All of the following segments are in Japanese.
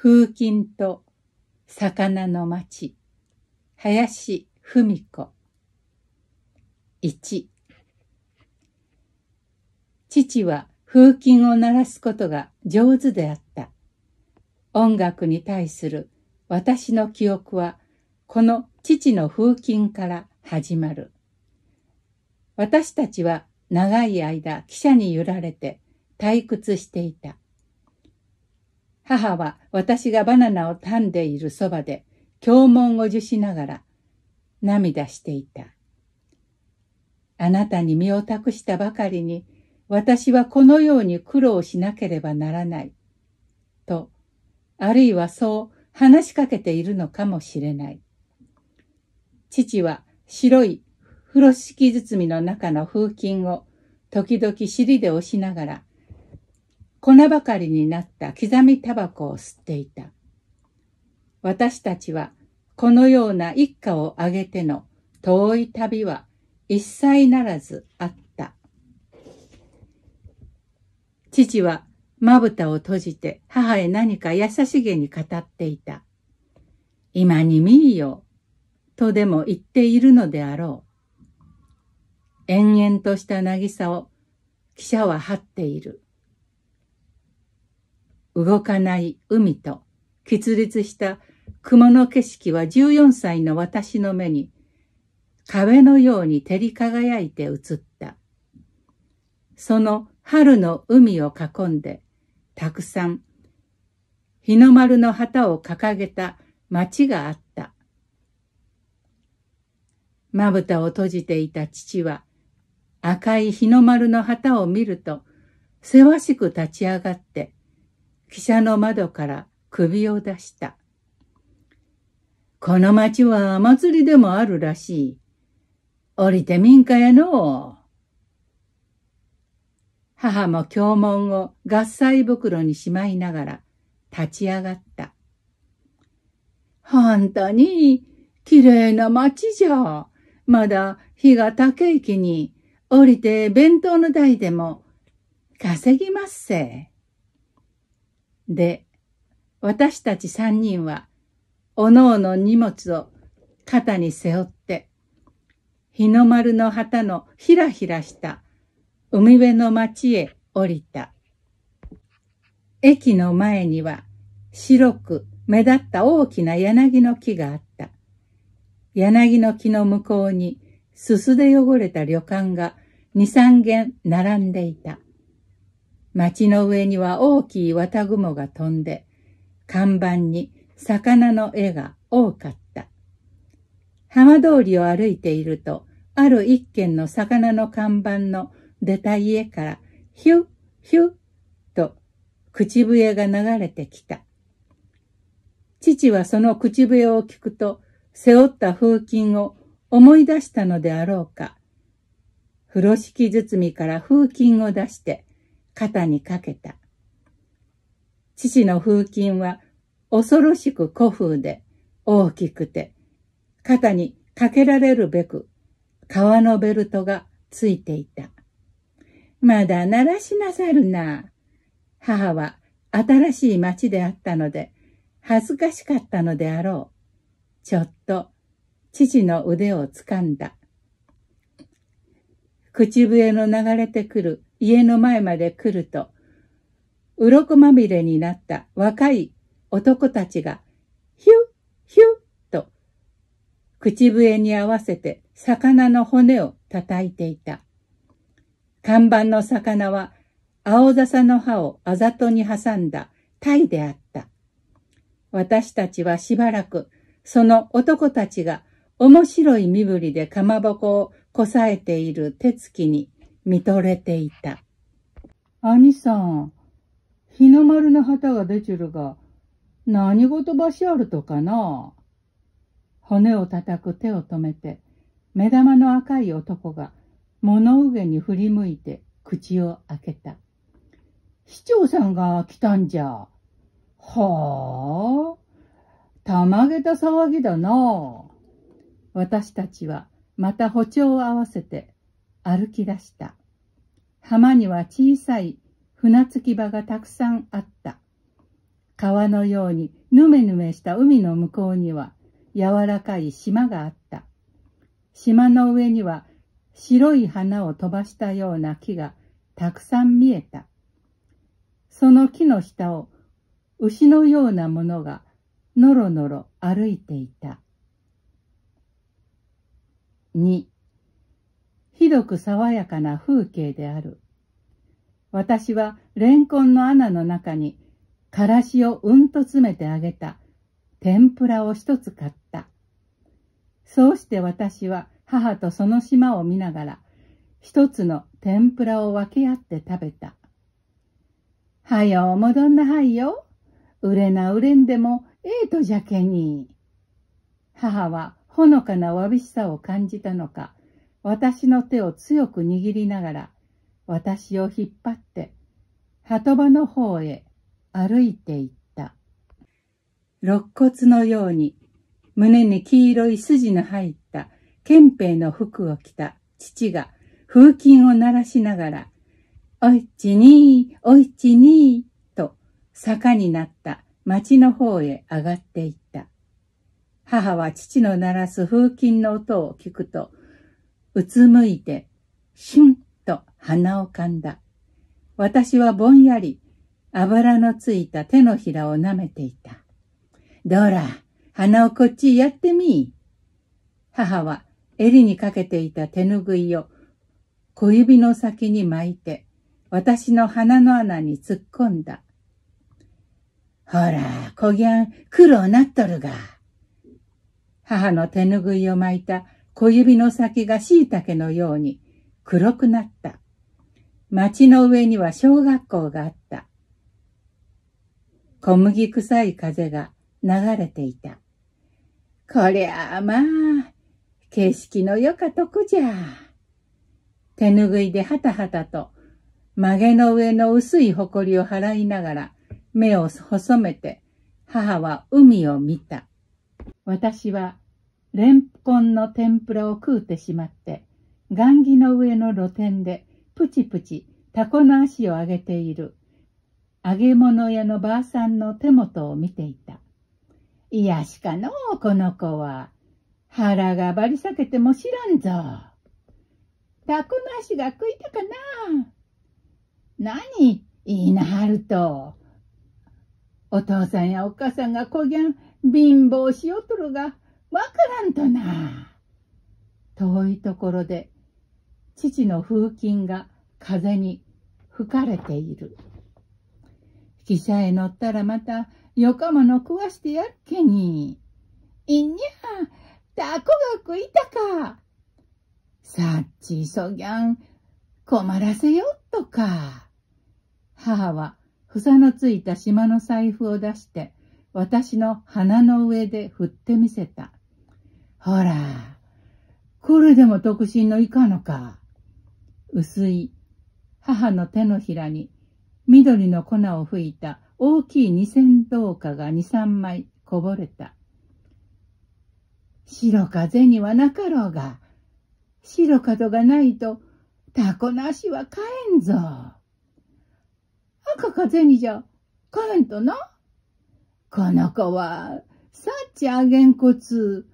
風琴と魚の町林文子一、父は風琴を鳴らすことが上手であった。音楽に対する私の記憶はこの父の風琴から始まる。私たちは長い間汽車に揺られて退屈していた。母は私がバナナを噛んでいるそばで、教文を受しながら、涙していた。あなたに身を託したばかりに、私はこのように苦労しなければならない。と、あるいはそう話しかけているのかもしれない。父は白い風呂敷包みの中の風琴を時々尻で押しながら、粉ばかりになった刻みタバコを吸っていた。私たちはこのような一家を挙げての遠い旅は一切ならずあった。父はまぶたを閉じて母へ何か優しげに語っていた。今に見いよ、とでも言っているのであろう。延々とした渚を記者は張っている。動かない海と、決裂した雲の景色は14歳の私の目に、壁のように照り輝いて映った。その春の海を囲んで、たくさん、日の丸の旗を掲げた町があった。まぶたを閉じていた父は、赤い日の丸の旗を見ると、せわしく立ち上がって、汽車の窓から首を出した。この町は祭りでもあるらしい。降りてみんかやの母も教文を合祭袋にしまいながら立ち上がった。本当に綺麗な町じゃ。まだ日が高い木に降りて弁当の台でも稼ぎますせ。で、私たち三人は、おのおの荷物を肩に背負って、日の丸の旗のひらひらした海辺の町へ降りた。駅の前には白く目立った大きな柳の木があった。柳の木の向こうにすすで汚れた旅館が二三軒並んでいた。町の上には大きい綿雲が飛んで、看板に魚の絵が多かった。浜通りを歩いていると、ある一軒の魚の看板の出た家から、ヒュッヒュッと口笛が流れてきた。父はその口笛を聞くと、背負った風琴を思い出したのであろうか。風呂敷包みから風琴を出して、肩にかけた。父の風琴は恐ろしく古風で大きくて、肩にかけられるべく革のベルトがついていた。まだ鳴らしなさるな。母は新しい町であったので、恥ずかしかったのであろう。ちょっと、父の腕をつかんだ。口笛の流れてくる家の前まで来ると、鱗まみれになった若い男たちが、ヒュッヒュッと、口笛に合わせて魚の骨を叩いていた。看板の魚は、青笹の葉をあざとに挟んだタイであった。私たちはしばらく、その男たちが面白い身振りでかまぼこをこさえている手つきに見とれていた。兄さん、日の丸の旗が出ちゅるが、何事ばしあるとかな骨を叩く手を止めて、目玉の赤い男が物上に振り向いて口を開けた。市長さんが来たんじゃ。はあ、たまげた騒ぎだな。私たちはまた歩調を合わせて歩き出した。浜には小さい船着き場がたくさんあった。川のようにぬめぬめした海の向こうには柔らかい島があった。島の上には白い花を飛ばしたような木がたくさん見えた。その木の下を牛のようなものがのろのろ歩いていた。2ひどく爽やかな風景である。私はレンコンの穴の中に、からしをうんと詰めてあげた天ぷらを一つ買った。そうして私は母とその島を見ながら、一つの天ぷらを分け合って食べた。はよ戻んなはいよ。売れな売れんでもええとじゃけに。母はほのかなわびしさを感じたのか、私の手を強く握りながら、私を引っ張って、鳩場の方へ歩いていった。肋骨のように、胸に黄色い筋の入った憲兵の服を着た父が風琴を鳴らしながら、おいちにー、おいちにー、と坂になった町の方へ上がっていった。母は父の鳴らす風琴の音を聞くと、うつむいて、シュンと鼻をかんだ。私はぼんやり、油のついた手のひらをなめていた。どら、鼻をこっちやってみ。母は襟にかけていた手ぬぐいを小指の先に巻いて、私の鼻の穴に突っ込んだ。ほら、こぎゃん、苦労なっとるが。母の手ぬぐいを巻いた小指の先が椎茸のように黒くなった。町の上には小学校があった。小麦臭い風が流れていた。こりゃあまあ、景色のよかとこじゃ。手ぬぐいではたはたと曲げの上の薄い埃りを払いながら目を細めて母は海を見た。私はレンコンの天ぷらを食うてしまって、雁木の上の露店でプチプチタコの足を上げている揚げ物屋のばあさんの手元を見ていた。いやしかのう、この子は。腹がばり裂けても知らんぞ。タコの足が食いたかな。何言いなはると。お父さんやお母さんがこぎゃん貧乏しおとるが、わからんとな。遠いところで、父の風琴が風に吹かれている。汽車へ乗ったらまた、よかもの食わしてやっけに。いんにゃ、タコが食いたか。さっちそぎゃん、困らせよっとか。母は、房のついた島の財布を出して、私の鼻の上で振ってみせた。ほら、これでも特進のいかのか。薄い、母の手のひらに、緑の粉を吹いた大きい二千銅貨が二三枚こぼれた。白か銭はなかろうが、白かがないと、タコの足は買えんぞ。赤か銭じゃ買えんとな。この子は、さっちあげんこつ、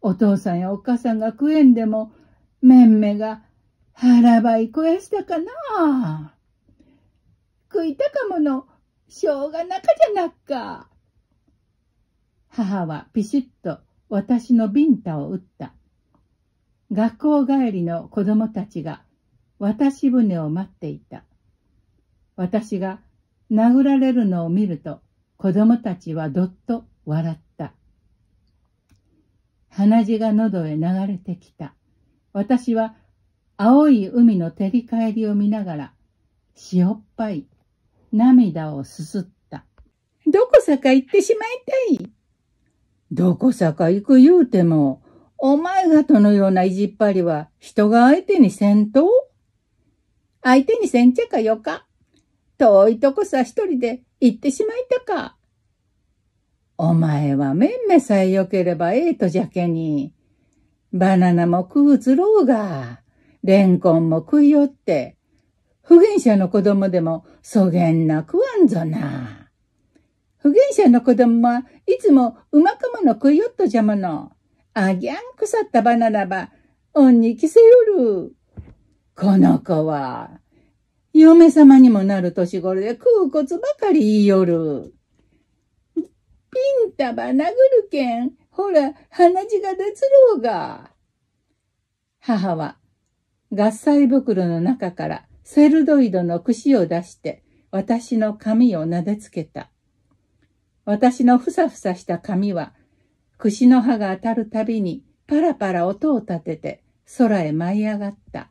お父さんやお母さんが食えんでも、めんめが腹ばい肥やしたかな。食いたかもの、しょうがなかじゃなっか。母はピシッと私のビンタを打った。学校帰りの子供たちが渡し船を待っていた。私が殴られるのを見ると子供たちはどっと笑った。鼻血が喉へ流れてきた。私は青い海の照り返りを見ながら、塩っぱい涙をすすった。どこさか行ってしまいたいどこさか行く言うても、お前がとのような意地っぱりは人が相手にせんと相手にせんちゃかよか。遠いとこさ一人で行ってしまいたか。お前はめんめさえ良ければええとじゃけに。バナナも食うつろうが、レンコンも食いよって、不言者の子供でもそげんな食わんぞな。不言者の子供はいつもうまくもの食いよっとじゃもの。あぎゃん腐ったバナナば、恩に着せよる。この子は、嫁様にもなる年頃で食うコツばかり言いよる。ピン殴るけん。ほら、鼻血が出つろうが。母は、合菜袋の中からセルドイドの櫛を出して、私の髪をなでつけた。私のふさふさした髪は、櫛の葉が当たるたびにパラパラ音を立てて空へ舞い上がった。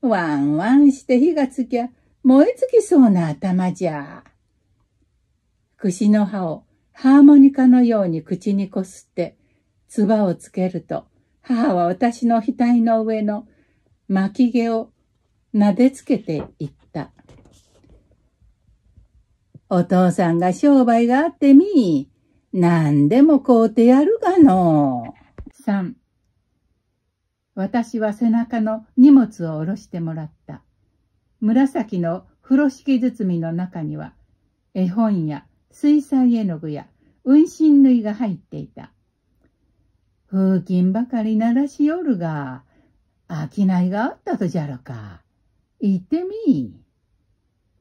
ワンワンして火がつきゃ燃え尽きそうな頭じゃ。櫛の葉をハーモニカのように口にこすって、唾をつけると、母は私の額の上の巻き毛を撫でつけていった。お父さんが商売があってみ、何でも買うてやるがの。三、私は背中の荷物を下ろしてもらった。紫の風呂敷包みの中には、絵本や水彩絵の具や運針類が入っていた。風琴ばかり鳴らしよるが、商いがあったとじゃろか。行ってみ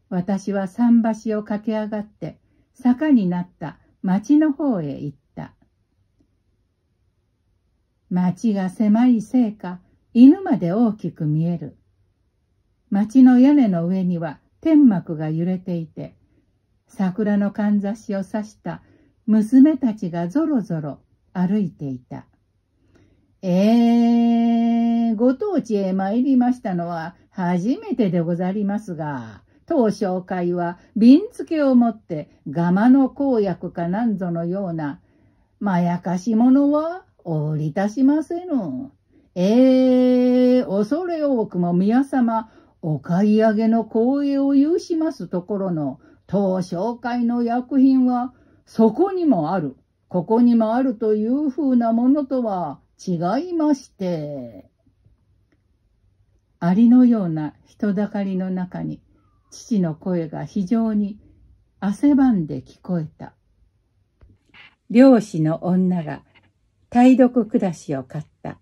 私は桟橋を駆け上がって、坂になった町の方へ行った。町が狭いせいか、犬まで大きく見える。町の屋根の上には天幕が揺れていて、桜のかんざしをさした娘たちがぞろぞろ歩いていた。えー、ご当地へ参りましたのは初めてでござりますが、当紹介は瓶付けを持ってガマの公約かなんぞのようなまやかし者はおりいたしませぬ。ええー、恐れ多くも宮様、お買い上げの光栄を有しますところの当紹介の薬品は、そこにもある、ここにもあるというふうなものとは違いまして。アリのような人だかりの中に、父の声が非常に汗ばんで聞こえた。漁師の女が、体読暮らしを買った。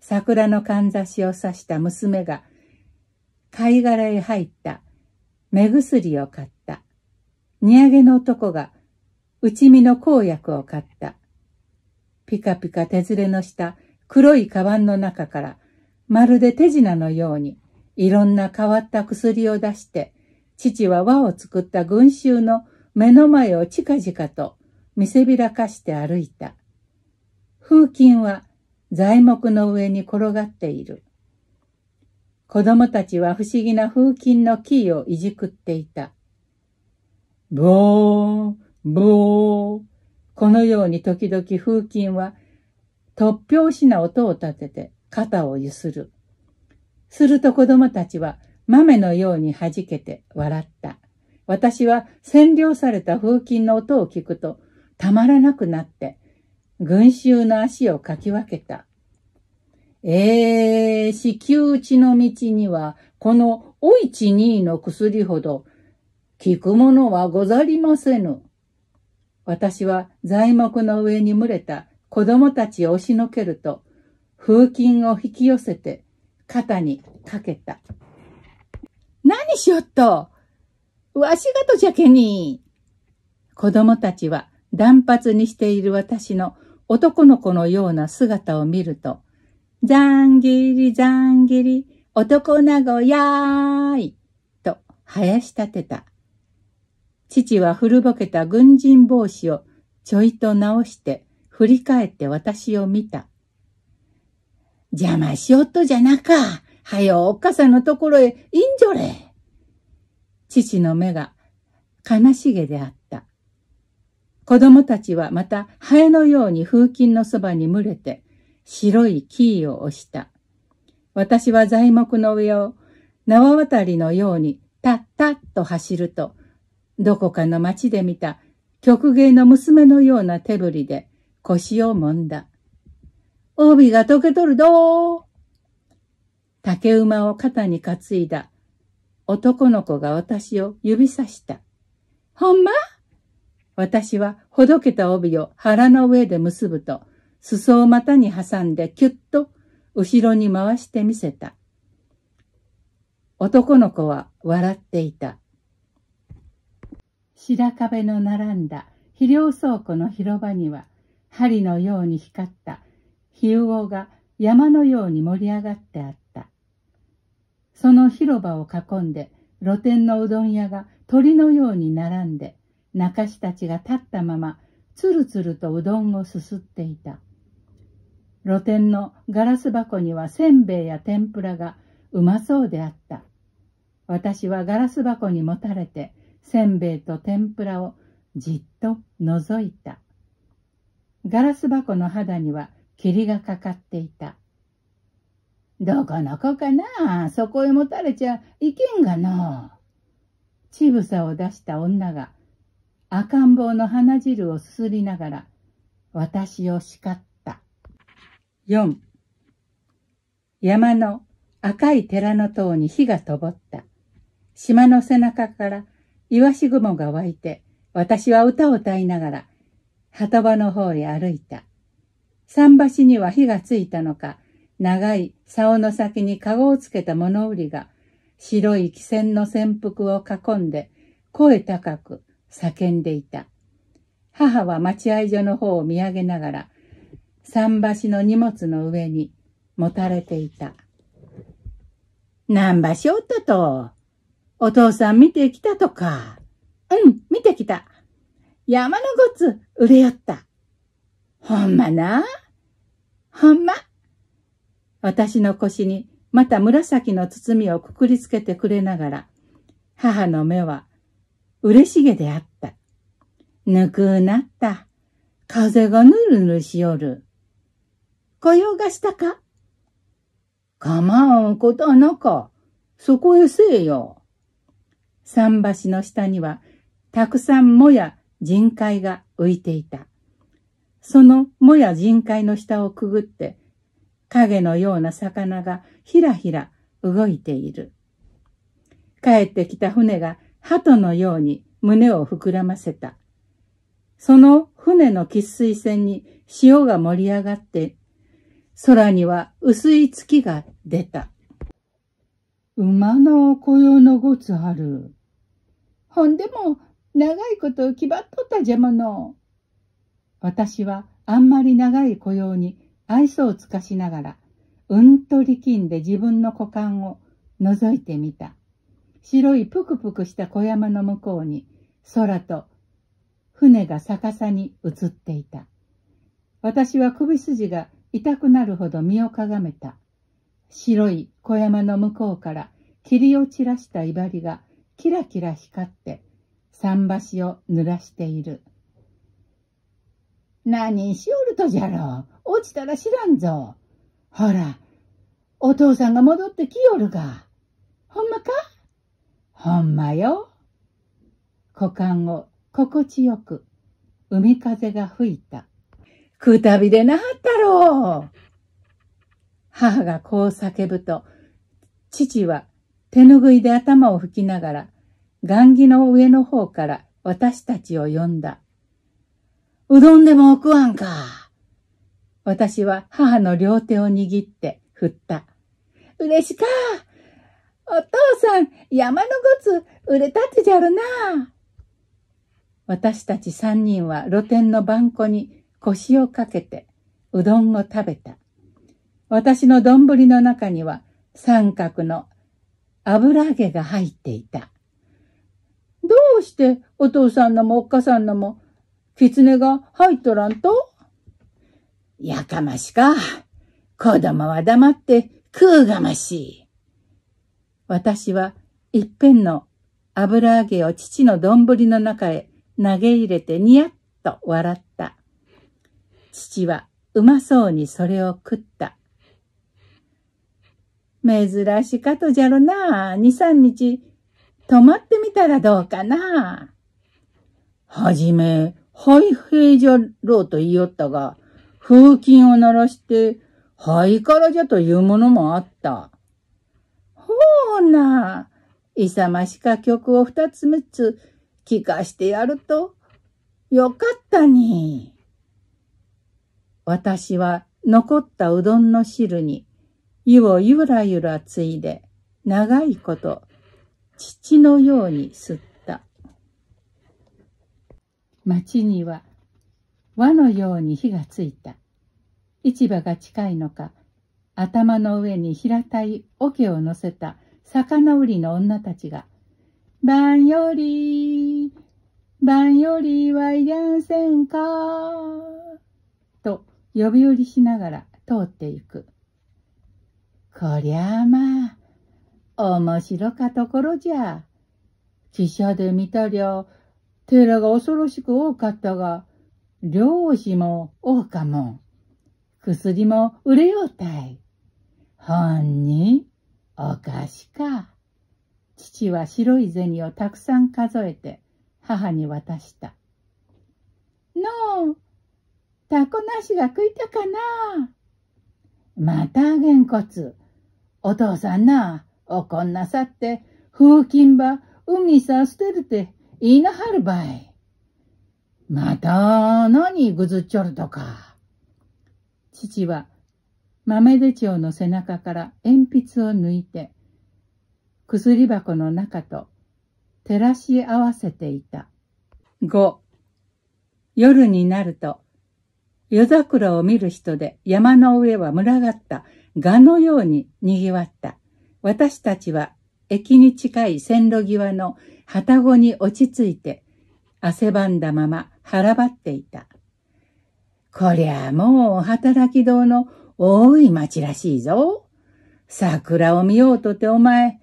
桜のかんざしを刺した娘が、貝殻へ入った目薬を買っ荷上げの男が、内身の公約を買った。ピカピカ手ずれのした黒いカバンの中から、まるで手品のように、いろんな変わった薬を出して、父は輪を作った群衆の目の前を近々と見せびらかして歩いた。風琴は材木の上に転がっている。子供たちは不思議な風琴の木をいじくっていた。ブオーブオー。このように時々風琴は突拍子な音を立てて肩をゆする。すると子供たちは豆のように弾けて笑った。私は占領された風琴の音を聞くとたまらなくなって群衆の足をかき分けた。えー、死休地の道にはこのおいちにいの薬ほど聞くものはござりませぬ。私は材木の上に群れた子供たちを押しのけると、風琴を引き寄せて肩にかけた。何しよっとわしがとじゃけに子供たちは断髪にしている私の男の子のような姿を見ると、ざんぎりざんぎり、男なごやーい、と、生やし立てた。父は古ぼけた軍人帽子をちょいと直して振り返って私を見た。邪魔しよっとじゃなか。はよおっかさんのところへいんじょれ。父の目が悲しげであった。子供たちはまたハエのように風琴のそばに群れて白いキーを押した。私は材木の上を縄渡りのようにタッタッと走るとどこかの町で見た曲芸の娘のような手振りで腰をもんだ。帯が溶けとるどー竹馬を肩に担いだ男の子が私を指さした。ほんま私はほどけた帯を腹の上で結ぶと、裾を股に挟んでキュッと後ろに回してみせた。男の子は笑っていた。白壁の並んだ肥料倉庫の広場には、針のように光ったう魚が山のように盛り上がってあった。その広場を囲んで、露天のうどん屋が鳥のように並んで、中士たちが立ったまま、つるつるとうどんをすすっていた。露天のガラス箱にはせんべいや天ぷらがうまそうであった。私はガラス箱にもたれて、せんべいと天ぷらをじっと覗いた。ガラス箱の肌には霧がかかっていた。どこの子かなそこへ持たれちゃいけんがのう。ちぶさを出した女が赤ん坊の鼻汁をすすりながら私を叱った。4山の赤い寺の塔に火がとぼった。島の背中からいわし雲が湧いて、私は歌を歌いながら、波場の方へ歩いた。桟橋には火がついたのか、長い竿の先に籠をつけた物売りが、白い汽船の船伏を囲んで、声高く叫んでいた。母は待合所の方を見上げながら、桟橋の荷物の上にもたれていた。なんばしおったと、お父さん見てきたとか。うん、見てきた。山のごつ売れよった。ほんまな。ほんま。私の腰にまた紫の包みをくくりつけてくれながら、母の目は嬉しげであった。ぬくうなった。風がぬるぬるしおる。雇用がしたかかまんことなか。そこへせえよ。桟橋の下には、たくさんもや人海が浮いていた。そのもや人海の下をくぐって、影のような魚がひらひら動いている。帰ってきた船が鳩のように胸を膨らませた。その船の喫水船に潮が盛り上がって、空には薄い月が出た。馬の小用のごつある。ほんでも長いこと気張っとったじゃもの。私はあんまり長い雇用に愛想を尽かしながら、うんと力んで自分の股間を覗いてみた。白いぷくぷくした小山の向こうに、空と船が逆さに映っていた。私は首筋が痛くなるほど身をかがめた。白い小山の向こうから霧を散らしたいばりがキラキラ光って桟橋を濡らしている。何しおるとじゃろう。落ちたら知らんぞ。ほら、お父さんが戻ってきよるが。ほんまかほんまよ。股間を心地よく海風が吹いた。くたびれなはったろう。母がこう叫ぶと、父は手ぬぐいで頭を拭きながら、雁木の上の方から私たちを呼んだ。うどんでも食わんか。私は母の両手を握って振った。嬉しか。お父さん、山のごつ、売れたってじゃるな。私たち三人は露天の番子に腰をかけて、うどんを食べた。私の丼の中には三角の油揚げが入っていた。どうしてお父さんのもおっかさんのも、狐が入っとらんとやかましか。子供は黙って食うがましい。私は一遍の油揚げを父の丼の中へ投げ入れてニヤッと笑った。父はうまそうにそれを食った。珍しかとじゃろな。二三日、泊まってみたらどうかな。はじめ、はいへじゃろうと言いよったが、風琴を鳴らして、はいからじゃというものもあった。ほうな。勇ましか曲を二つ三つ聞かしてやると、よかったに。私は残ったうどんの汁に湯をゆらゆらついで、長いこと、父のように吸った。町には輪のように火がついた。市場が近いのか、頭の上に平たい桶を乗せた魚売りの女たちが、晩より、晩よりはいゃんせんか、と呼び寄りしながら通っていく。こりゃあまあ、面白かところじゃ。汽車で見たりゃ、寺が恐ろしく多かったが、漁師も多かも薬も売れようたい。ほんに、お菓子か。父は白い銭をたくさん数えて、母に渡した。のう、タコなしが食いたかなまたげんこつ。お父さんな、おこんなさって、風琴ば、海さ捨てるて、言いなはるばい。また、何ぐずっちょるとか。父は、豆手帳の背中から鉛筆を抜いて、薬箱の中と照らし合わせていた。5夜になると夜桜を見る人で山の上は群がった蛾のように賑わった。私たちは駅に近い線路際の旗子に落ち着いて、汗ばんだまま腹ばっていた。こりゃもう働き堂の多い町らしいぞ。桜を見ようとてお前、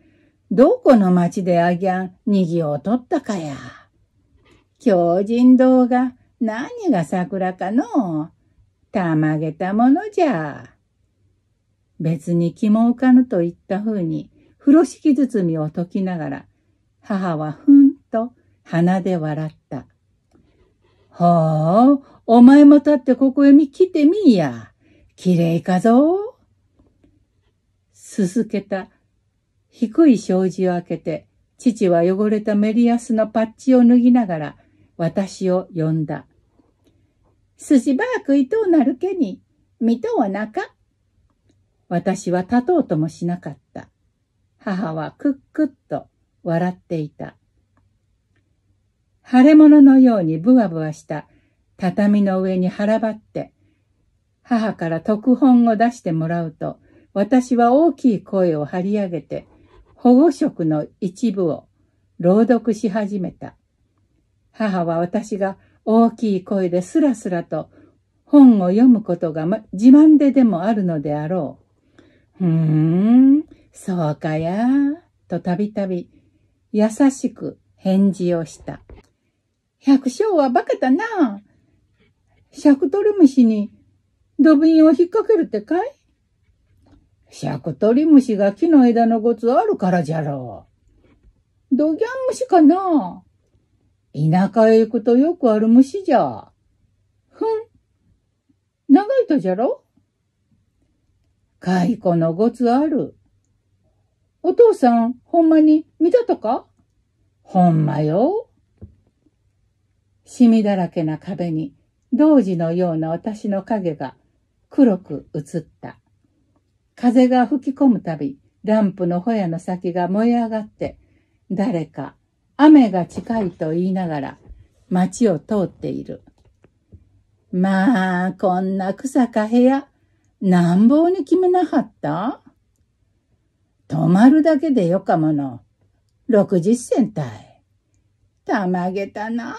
どこの町であぎゃん賑をとったかや。狂人堂が何が桜かのたまげたものじゃ。別に気も置かぬといったふうに、風呂敷包みを解きながら、母はふんと鼻で笑った。ほう、お前も立ってここへ見来てみいや。きれいかぞ。すすけた低い障子を開けて、父は汚れたメリヤスのパッチを脱ぎながら、私を呼んだ。寿司ばーくいとうなるけに、見とうなか。私は立とうともしなかった。母はクックッと笑っていた。腫れ物のようにぶわぶわした畳の上に腹ばって、母から特本を出してもらうと、私は大きい声を張り上げて、保護色の一部を朗読し始めた。母は私が大きい声ですらすらと本を読むことが自慢ででもあるのであろう。ふーん、そうかや、とたびたび優しく返事をした。百姓は化けだな。シャクトリムシに土瓶を引っ掛けるってかいシャクトリムシが木の枝のごつあるからじゃろう。ドギャン虫かな田舎へ行くとよくある虫じゃ。ふん。長いとじゃろかいこのごつある。お父さん、ほんまに見たとかほんまよ。シミだらけな壁に、童子のような私の影が黒く映った。風が吹き込むたび、ランプのホヤの先が燃え上がって、誰か、雨が近いと言いながら、街を通っている。まあ、こんな草か部屋。なんぼうに決めなはった泊まるだけでよかもの。六十銭たい。たまげたな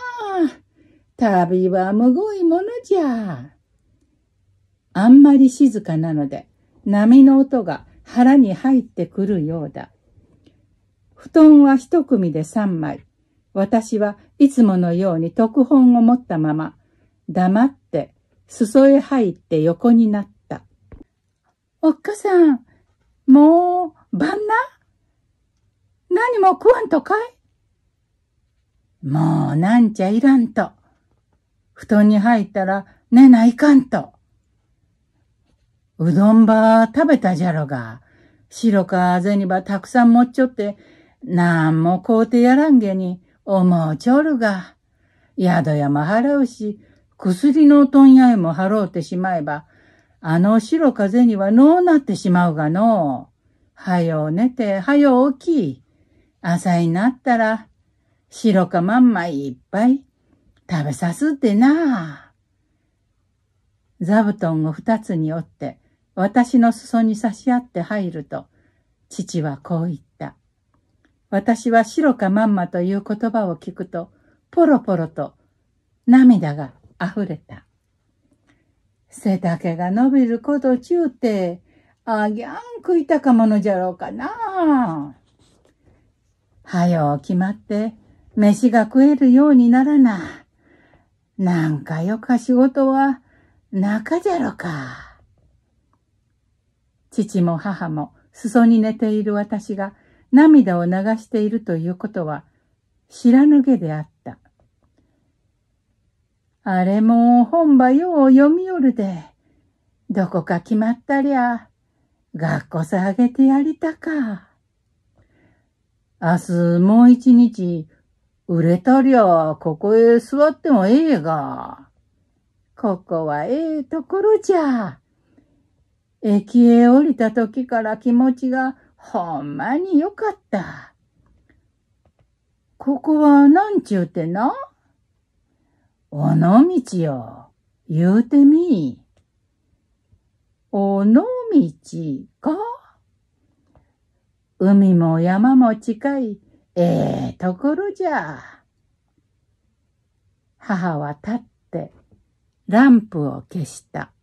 旅はむごいものじゃ。あんまり静かなので、波の音が腹に入ってくるようだ。布団は一組で三枚。私はいつものように特本を持ったまま、黙って、裾へ入って横になった。おっかさん、もう、晩な何も食わんとかいもう、なんちゃいらんと。布団に入ったら寝ないかんと。うどんば食べたじゃろが、白か銭ばたくさん持っちょって、なんも買うてやらんげに思うちょるが、宿屋も払うし、薬の問屋へも払うてしまえば、あの白風にはのうなってしまうがのはよう寝て、はよう起き。朝になったら、白かまんまいっぱい食べさすってな。座布団を二つに折って、私の裾に差し合って入ると、父はこう言った。私は白かまんまという言葉を聞くと、ポロポロと涙が溢れた。背丈が伸びることちゅうて、あぎゃん食いたかものじゃろうかな。はよ決まって、飯が食えるようにならな。なんかよか仕事は、中じゃろか。父も母も、裾に寝ている私が、涙を流しているということは、知らぬげであった。あれも本場よう読みよるで、どこか決まったりゃ、学校さあげてやりたか。明日もう一日、売れたりゃ、ここへ座ってもええが。ここはええところじゃ。駅へ降りた時から気持ちがほんまによかった。ここはなんちゅうてな。尾道よ、言うてみ。尾道か海も山も近い、ええー、ところじゃ。母は立って、ランプを消した。